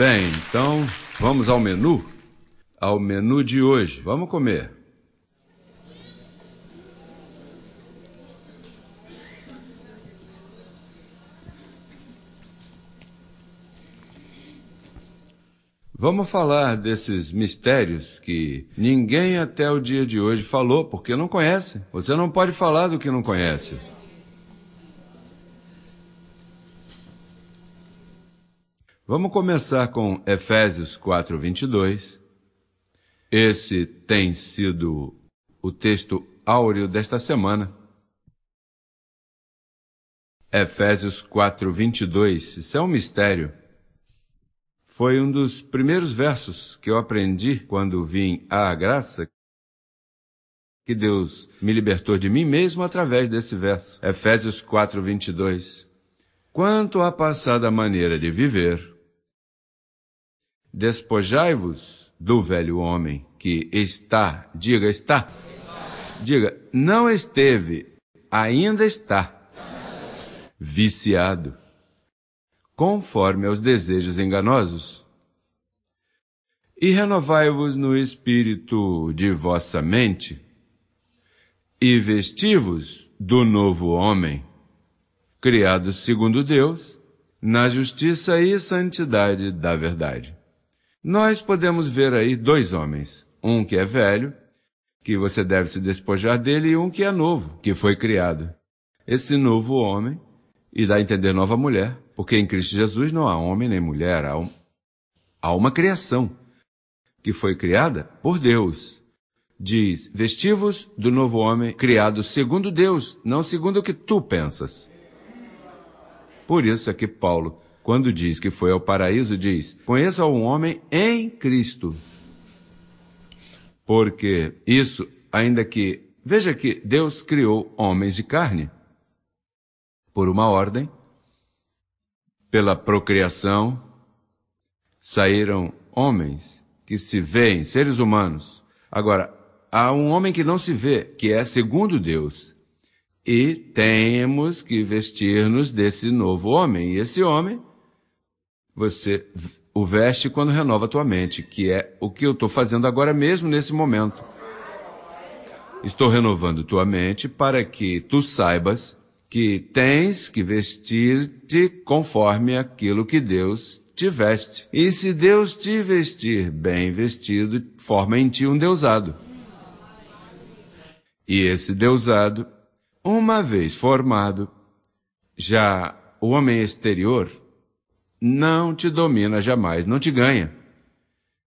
Bem, então vamos ao menu? Ao menu de hoje. Vamos comer. Vamos falar desses mistérios que ninguém até o dia de hoje falou porque não conhece. Você não pode falar do que não conhece. Vamos começar com Efésios 4, 22. Esse tem sido o texto áureo desta semana. Efésios 4, 22. Isso é um mistério. Foi um dos primeiros versos que eu aprendi quando vim à graça, que Deus me libertou de mim mesmo através desse verso. Efésios 4, 22. Quanto à passada maneira de viver, Despojai-vos do velho homem que está, diga está, diga não esteve, ainda está viciado, conforme aos desejos enganosos. E renovai-vos no espírito de vossa mente, e vesti-vos do novo homem, criado segundo Deus, na justiça e santidade da verdade. Nós podemos ver aí dois homens, um que é velho, que você deve se despojar dele, e um que é novo, que foi criado. Esse novo homem, e dá a entender nova mulher, porque em Cristo Jesus não há homem nem mulher, há, um, há uma criação que foi criada por Deus. Diz: Vestivos do novo homem, criado segundo Deus, não segundo o que tu pensas. Por isso é que Paulo quando diz que foi ao paraíso, diz: Conheça o homem em Cristo. Porque isso, ainda que. Veja que Deus criou homens de carne por uma ordem, pela procriação, saíram homens que se veem, seres humanos. Agora, há um homem que não se vê, que é segundo Deus. E temos que vestir-nos desse novo homem. E esse homem você o veste quando renova a tua mente, que é o que eu estou fazendo agora mesmo nesse momento. Estou renovando tua mente para que tu saibas que tens que vestir-te conforme aquilo que Deus te veste. E se Deus te vestir bem vestido, forma em ti um deusado. E esse deusado, uma vez formado, já o homem exterior não te domina jamais, não te ganha.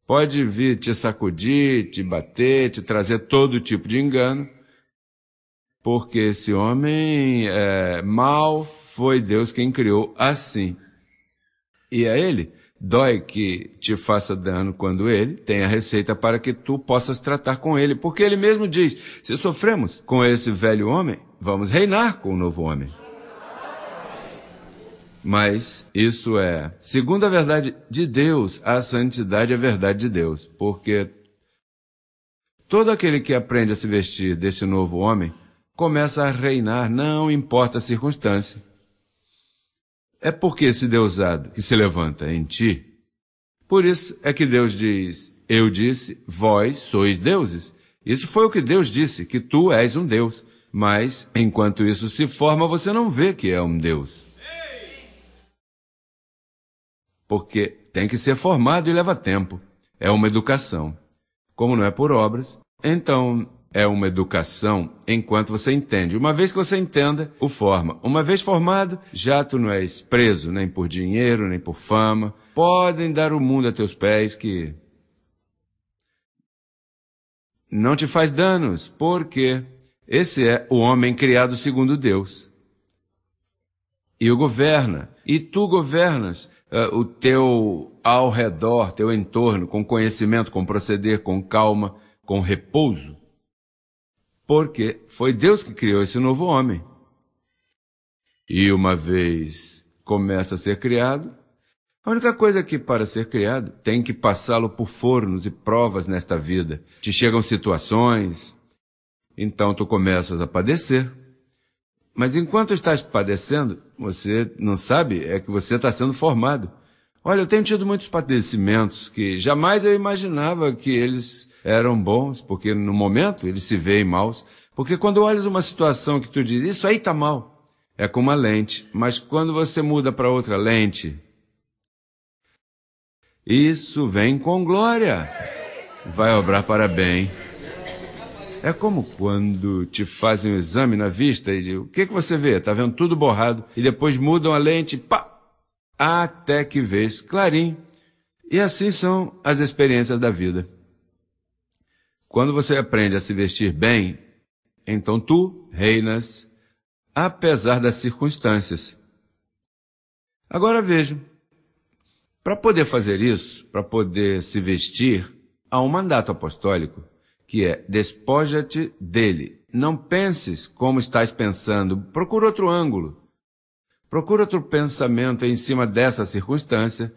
Pode vir te sacudir, te bater, te trazer todo tipo de engano, porque esse homem é, mal foi Deus quem criou assim. E a ele dói que te faça dano quando ele tem a receita para que tu possas tratar com ele, porque ele mesmo diz: se sofremos com esse velho homem, vamos reinar com o novo homem. Mas isso é, segundo a verdade de Deus, a santidade é a verdade de Deus, porque todo aquele que aprende a se vestir desse novo homem começa a reinar, não importa a circunstância. É porque esse deusado que se levanta em ti, por isso é que Deus diz: Eu disse, vós sois deuses. Isso foi o que Deus disse, que tu és um Deus. Mas, enquanto isso se forma, você não vê que é um Deus porque tem que ser formado e leva tempo. É uma educação. Como não é por obras, então é uma educação enquanto você entende. Uma vez que você entenda, o forma. Uma vez formado, já tu não és preso nem por dinheiro, nem por fama. Podem dar o mundo a teus pés que não te faz danos, porque esse é o homem criado segundo Deus. E o governa, e tu governas, uh, o teu ao redor, teu entorno, com conhecimento, com proceder, com calma, com repouso. Porque foi Deus que criou esse novo homem. E uma vez começa a ser criado, a única coisa é que, para ser criado, tem que passá-lo por fornos e provas nesta vida. Te chegam situações, então tu começas a padecer. Mas enquanto estás padecendo, você não sabe é que você está sendo formado. Olha, eu tenho tido muitos padecimentos que jamais eu imaginava que eles eram bons, porque no momento eles se veem maus. Porque quando olhas uma situação que tu diz, isso aí está mal, é com uma lente. Mas quando você muda para outra lente, isso vem com glória. Vai obrar para bem. É como quando te fazem um exame na vista e o que, que você vê? Tá vendo tudo borrado e depois mudam a lente, pá, até que vês clarim. E assim são as experiências da vida. Quando você aprende a se vestir bem, então tu reinas, apesar das circunstâncias. Agora veja, para poder fazer isso, para poder se vestir, há um mandato apostólico que é despoja-te dele. Não penses como estás pensando, procura outro ângulo. Procura outro pensamento em cima dessa circunstância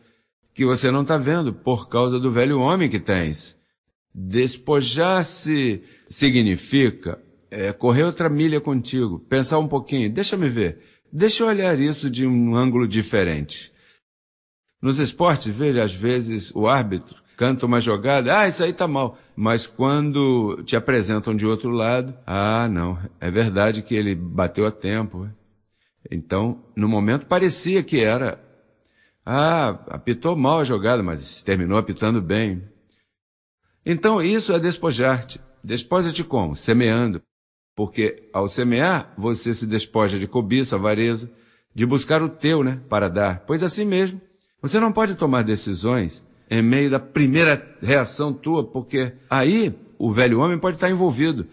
que você não está vendo por causa do velho homem que tens. Despojar-se significa é, correr outra milha contigo, pensar um pouquinho, deixa-me ver, deixa eu olhar isso de um ângulo diferente. Nos esportes, veja, às vezes o árbitro canta uma jogada, ah, isso aí tá mal. Mas quando te apresentam de outro lado, ah, não, é verdade que ele bateu a tempo. Então, no momento parecia que era, ah, apitou mal a jogada, mas terminou apitando bem. Então, isso é despojar-te. Despoja-te como? Semeando. Porque ao semear, você se despoja de cobiça, avareza, de buscar o teu, né, para dar. Pois assim mesmo, você não pode tomar decisões em meio da primeira reação tua, porque aí o velho homem pode estar envolvido.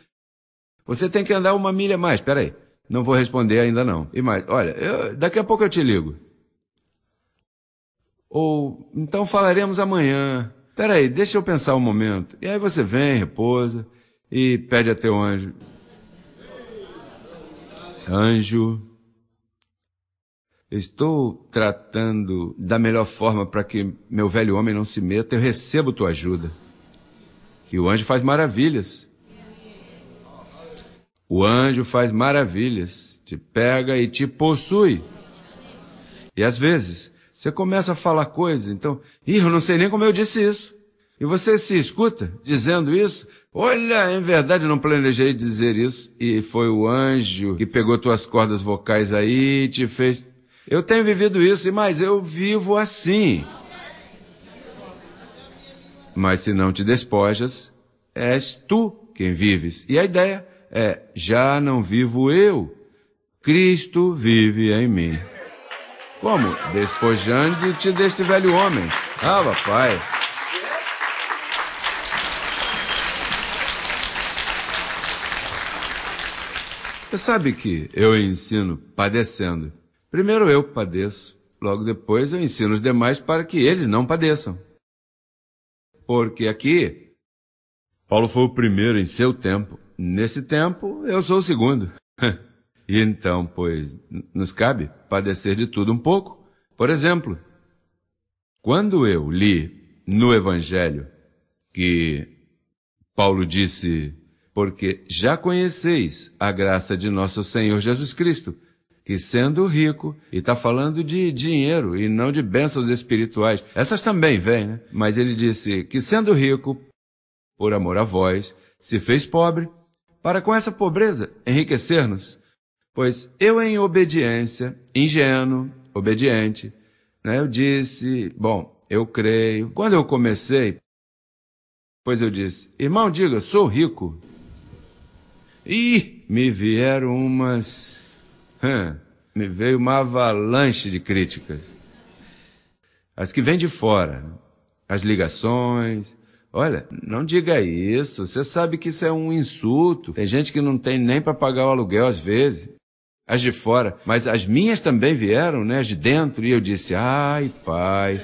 Você tem que andar uma milha mais. Espera aí, não vou responder ainda não. E mais, olha, eu, daqui a pouco eu te ligo. Ou então falaremos amanhã. Espera aí, deixa eu pensar um momento. E aí você vem, repousa e pede a teu anjo. Anjo estou tratando da melhor forma para que meu velho homem não se meta, eu recebo tua ajuda. E o anjo faz maravilhas. O anjo faz maravilhas, te pega e te possui. E às vezes, você começa a falar coisas, então, ih, eu não sei nem como eu disse isso. E você se escuta dizendo isso, olha, em verdade eu não planejei dizer isso. E foi o anjo que pegou tuas cordas vocais aí e te fez eu tenho vivido isso, mas eu vivo assim. Mas se não te despojas, és tu quem vives. E a ideia é: já não vivo eu, Cristo vive em mim. Como? Despojando-te deste velho homem. Ah, papai. Você sabe que eu ensino padecendo. Primeiro eu padeço, logo depois eu ensino os demais para que eles não padeçam. Porque aqui, Paulo foi o primeiro em seu tempo. Nesse tempo, eu sou o segundo. e então, pois, nos cabe padecer de tudo um pouco. Por exemplo, quando eu li no Evangelho que Paulo disse: Porque já conheceis a graça de nosso Senhor Jesus Cristo, que sendo rico, e está falando de dinheiro e não de bênçãos espirituais, essas também vêm, né? Mas ele disse que sendo rico, por amor a vós, se fez pobre, para com essa pobreza enriquecer-nos. Pois eu, em obediência, ingênuo, obediente, né, eu disse: Bom, eu creio. Quando eu comecei, pois eu disse: Irmão, diga, sou rico. E me vieram umas me veio uma avalanche de críticas. As que vêm de fora, as ligações. Olha, não diga isso, você sabe que isso é um insulto. Tem gente que não tem nem para pagar o aluguel às vezes. As de fora, mas as minhas também vieram, né? As de dentro, e eu disse: ai, pai.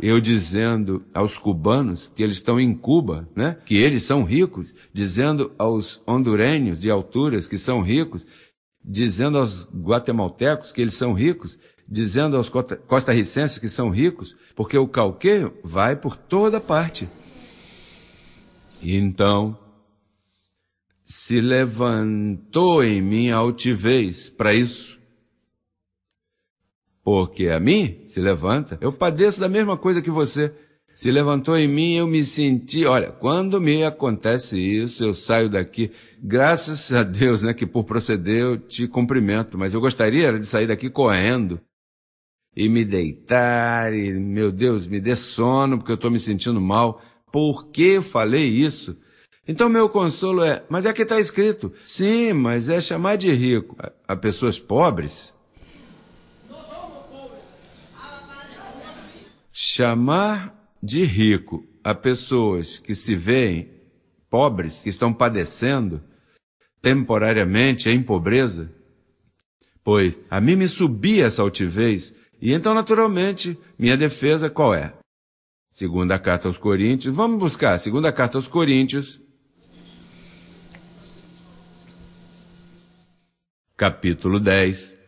Eu dizendo aos cubanos que eles estão em Cuba, né? Que eles são ricos, dizendo aos hondurenhos de alturas que são ricos, dizendo aos guatemaltecos que eles são ricos, dizendo aos costarricenses que são ricos, porque o calqueio vai por toda parte. E então se levantou em mim a altivez para isso. Porque a mim se levanta, eu padeço da mesma coisa que você. Se levantou em mim, eu me senti. Olha, quando me acontece isso, eu saio daqui. Graças a Deus, né, que por proceder eu te cumprimento, mas eu gostaria de sair daqui correndo e me deitar e, meu Deus, me dê sono porque eu estou me sentindo mal. Por que falei isso? Então meu consolo é, mas é que está escrito. Sim, mas é chamar de rico a, a pessoas pobres. Chamar de rico a pessoas que se veem pobres, que estão padecendo temporariamente em pobreza? Pois a mim me subia essa altivez, e então, naturalmente, minha defesa qual é? Segunda carta aos Coríntios, vamos buscar, segunda carta aos Coríntios, capítulo 10.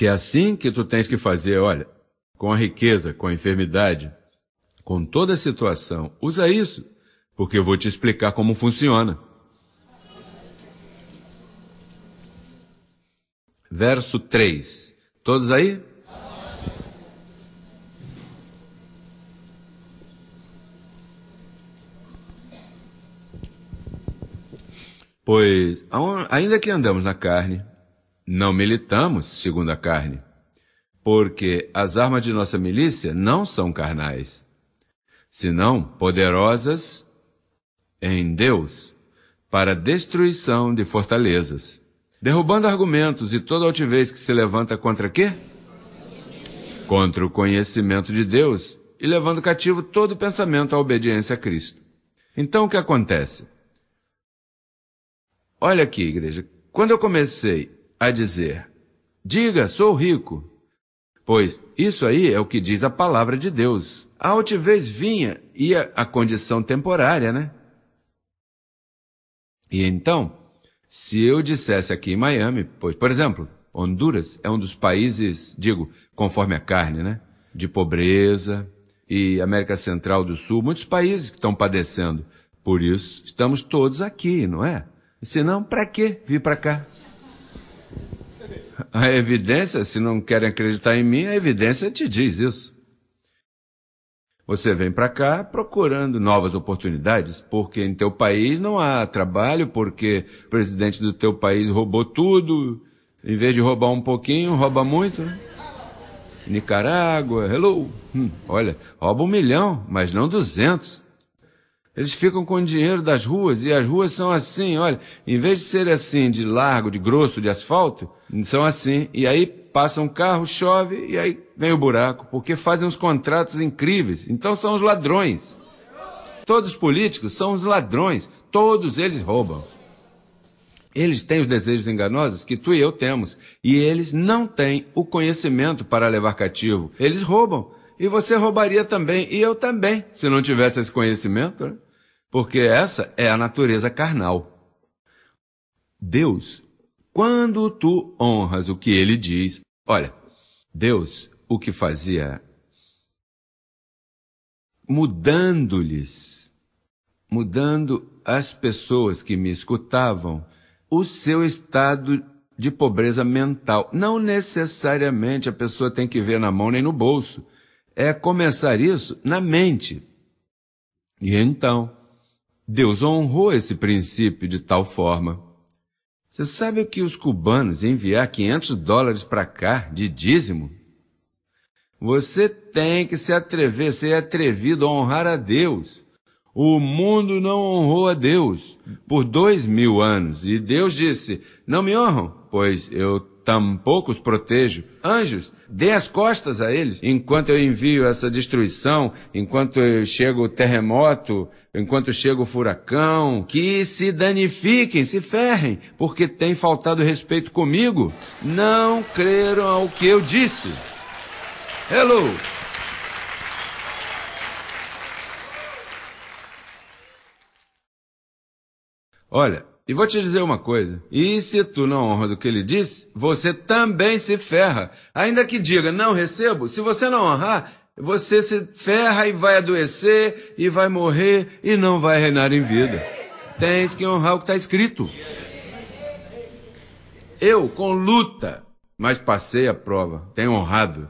que é assim que tu tens que fazer, olha, com a riqueza, com a enfermidade, com toda a situação. Usa isso, porque eu vou te explicar como funciona. Verso 3. Todos aí? Pois, ainda que andamos na carne, não militamos segundo a carne, porque as armas de nossa milícia não são carnais, senão poderosas em Deus para destruição de fortalezas, derrubando argumentos e toda altivez que se levanta contra quê? Contra o conhecimento de Deus e levando cativo todo pensamento à obediência a Cristo. Então o que acontece? Olha aqui, igreja, quando eu comecei a dizer: Diga, sou rico. Pois isso aí é o que diz a palavra de Deus. A altivez vinha e a, a condição temporária, né? E então, se eu dissesse aqui em Miami, pois, por exemplo, Honduras é um dos países, digo, conforme a carne, né? De pobreza e América Central do Sul, muitos países que estão padecendo. Por isso, estamos todos aqui, não é? Senão, para que vir para cá? A evidência, se não querem acreditar em mim, a evidência te diz isso. Você vem para cá procurando novas oportunidades, porque em teu país não há trabalho, porque o presidente do teu país roubou tudo, em vez de roubar um pouquinho, rouba muito. Nicarágua, hello. Hum, olha, rouba um milhão, mas não duzentos. Eles ficam com o dinheiro das ruas e as ruas são assim, olha, em vez de serem assim de largo, de grosso, de asfalto, são assim. E aí passa um carro, chove e aí vem o buraco, porque fazem uns contratos incríveis. Então são os ladrões. Todos os políticos são os ladrões, todos eles roubam. Eles têm os desejos enganosos que tu e eu temos, e eles não têm o conhecimento para levar cativo. Eles roubam. E você roubaria também, e eu também, se não tivesse esse conhecimento, né? porque essa é a natureza carnal. Deus, quando tu honras o que ele diz, olha, Deus o que fazia mudando-lhes, mudando as pessoas que me escutavam, o seu estado de pobreza mental. Não necessariamente a pessoa tem que ver na mão nem no bolso, é começar isso na mente. E então, Deus honrou esse princípio de tal forma. Você sabe o que os cubanos enviar 500 dólares para cá de dízimo? Você tem que se atrever, ser atrevido a honrar a Deus. O mundo não honrou a Deus por dois mil anos. E Deus disse: Não me honram, pois eu Tampouco os protejo. Anjos, dê as costas a eles. Enquanto eu envio essa destruição, enquanto chega o terremoto, enquanto chega o furacão, que se danifiquem, se ferrem, porque tem faltado respeito comigo. Não creram ao que eu disse. Hello! Olha, e vou te dizer uma coisa: e se tu não honras o que ele disse, você também se ferra. Ainda que diga, não recebo, se você não honrar, você se ferra e vai adoecer, e vai morrer, e não vai reinar em vida. Tens que honrar o que está escrito. Eu, com luta, mas passei a prova, tenho honrado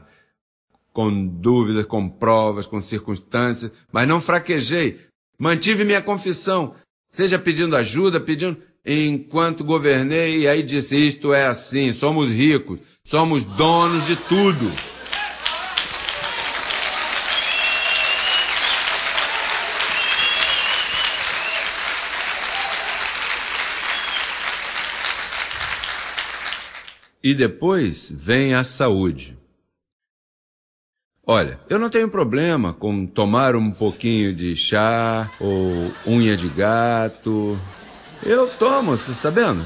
com dúvidas, com provas, com circunstâncias, mas não fraquejei. Mantive minha confissão, Seja pedindo ajuda, pedindo. Enquanto governei, e aí disse: isto é assim, somos ricos, somos donos de tudo. E depois vem a saúde. Olha, eu não tenho problema com tomar um pouquinho de chá ou unha de gato. Eu tomo, sabendo?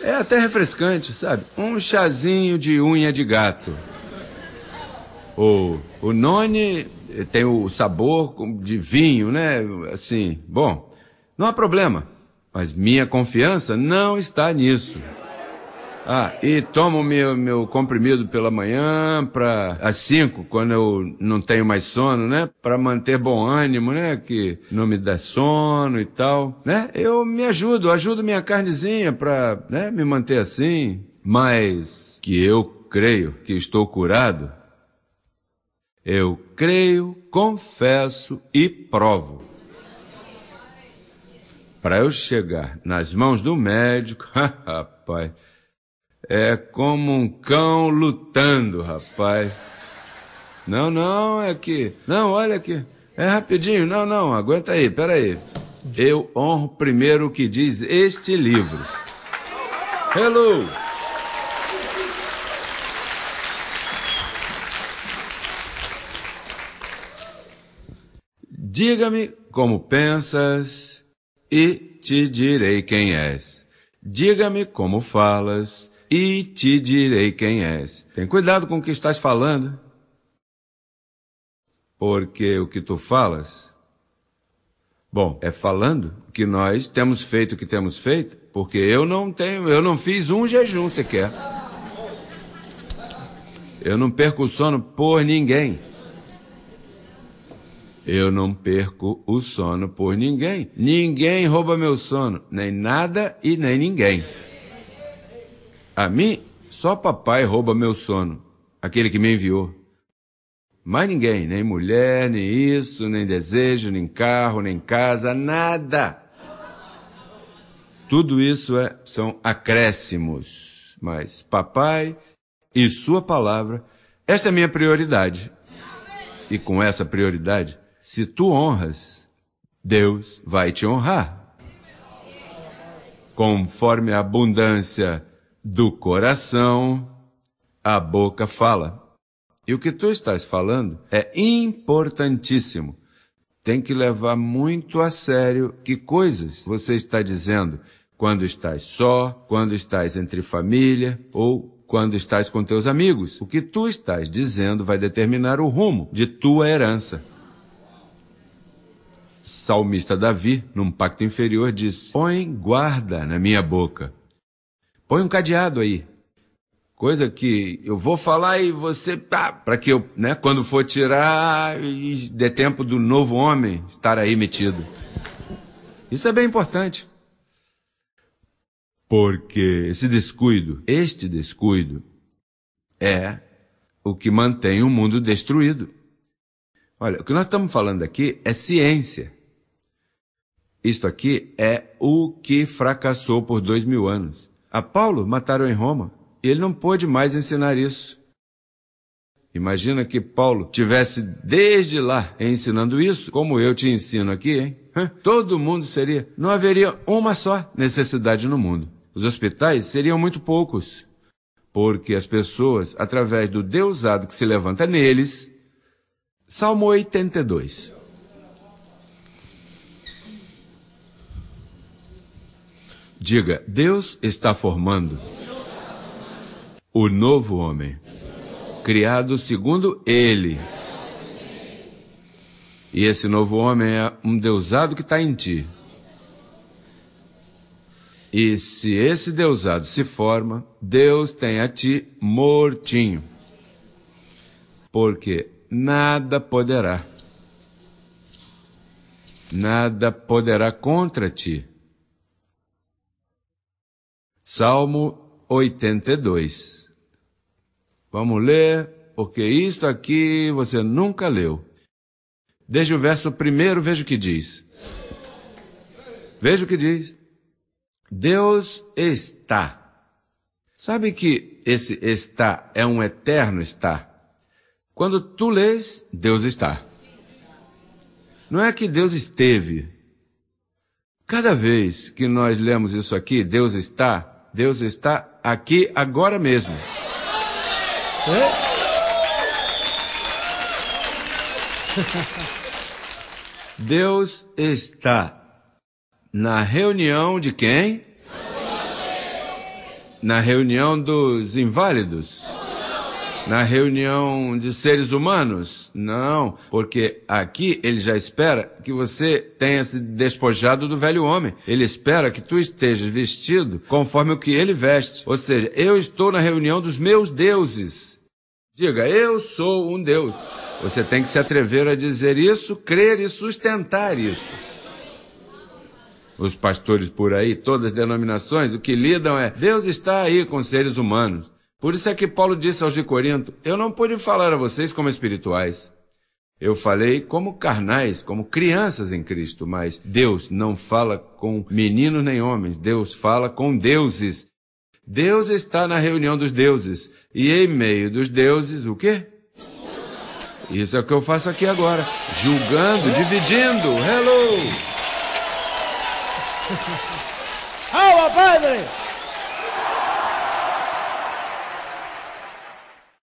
É até refrescante, sabe? Um chazinho de unha de gato. O, o Noni eh, tem o sabor de vinho, né? Assim, bom, não há problema. Mas minha confiança não está nisso. Ah, e tomo meu, meu comprimido pela manhã, para às 5, quando eu não tenho mais sono, né? Para manter bom ânimo, né? Que não me dá sono e tal, né? Eu me ajudo, ajudo minha carnezinha para né, me manter assim. Mas que eu creio que estou curado, eu creio, confesso e provo. Para eu chegar nas mãos do médico, rapaz. É como um cão lutando, rapaz. Não, não, é que. Não, olha aqui. É rapidinho. Não, não, aguenta aí, pera aí. Eu honro primeiro o que diz este livro. Hello! Diga-me como pensas e te direi quem és. Diga-me como falas e te direi quem és. Tem cuidado com o que estás falando, porque o que tu falas, bom, é falando que nós temos feito o que temos feito, porque eu não tenho, eu não fiz um jejum sequer. Eu não perco o sono por ninguém. Eu não perco o sono por ninguém. Ninguém rouba meu sono, nem nada e nem ninguém. A mim, só papai rouba meu sono, aquele que me enviou. Mais ninguém, nem mulher, nem isso, nem desejo, nem carro, nem casa, nada. Tudo isso é, são acréscimos. Mas papai e sua palavra, esta é minha prioridade. E com essa prioridade, se tu honras, Deus vai te honrar. Conforme a abundância do coração, a boca fala. E o que tu estás falando é importantíssimo. Tem que levar muito a sério que coisas você está dizendo quando estás só, quando estás entre família ou quando estás com teus amigos. O que tu estás dizendo vai determinar o rumo de tua herança. Salmista Davi, num pacto inferior, diz: Põe guarda na minha boca Põe um cadeado aí. Coisa que eu vou falar e você, pá, para que eu, né, quando for tirar, dê tempo do novo homem estar aí metido. Isso é bem importante. Porque esse descuido, este descuido, é o que mantém o mundo destruído. Olha, o que nós estamos falando aqui é ciência. Isto aqui é o que fracassou por dois mil anos. A Paulo mataram em Roma e ele não pôde mais ensinar isso. Imagina que Paulo tivesse desde lá ensinando isso, como eu te ensino aqui, hein? Todo mundo seria, não haveria uma só necessidade no mundo. Os hospitais seriam muito poucos, porque as pessoas, através do deusado que se levanta neles, Salmo 82. Diga, Deus está formando o novo homem, criado segundo Ele. E esse novo homem é um deusado que está em ti. E se esse deusado se forma, Deus tem a ti mortinho. Porque nada poderá, nada poderá contra ti Salmo 82. Vamos ler, porque isto aqui você nunca leu. Desde o verso primeiro, veja o que diz. Veja o que diz. Deus está. Sabe que esse está é um eterno está? Quando tu lês, Deus está. Não é que Deus esteve. Cada vez que nós lemos isso aqui, Deus está, Deus está aqui agora mesmo. Deus está na reunião de quem? Na reunião dos inválidos na reunião de seres humanos. Não, porque aqui ele já espera que você tenha se despojado do velho homem. Ele espera que tu estejas vestido conforme o que ele veste. Ou seja, eu estou na reunião dos meus deuses. Diga, eu sou um Deus. Você tem que se atrever a dizer isso, crer e sustentar isso os pastores por aí, todas as denominações, o que lidam é Deus está aí com seres humanos. Por isso é que Paulo disse aos de Corinto: Eu não pude falar a vocês como espirituais. Eu falei como carnais, como crianças em Cristo, mas Deus não fala com meninos nem homens, Deus fala com deuses. Deus está na reunião dos deuses, e em meio dos deuses, o quê? Isso é o que eu faço aqui agora, julgando, dividindo. Hello! Alô, padre!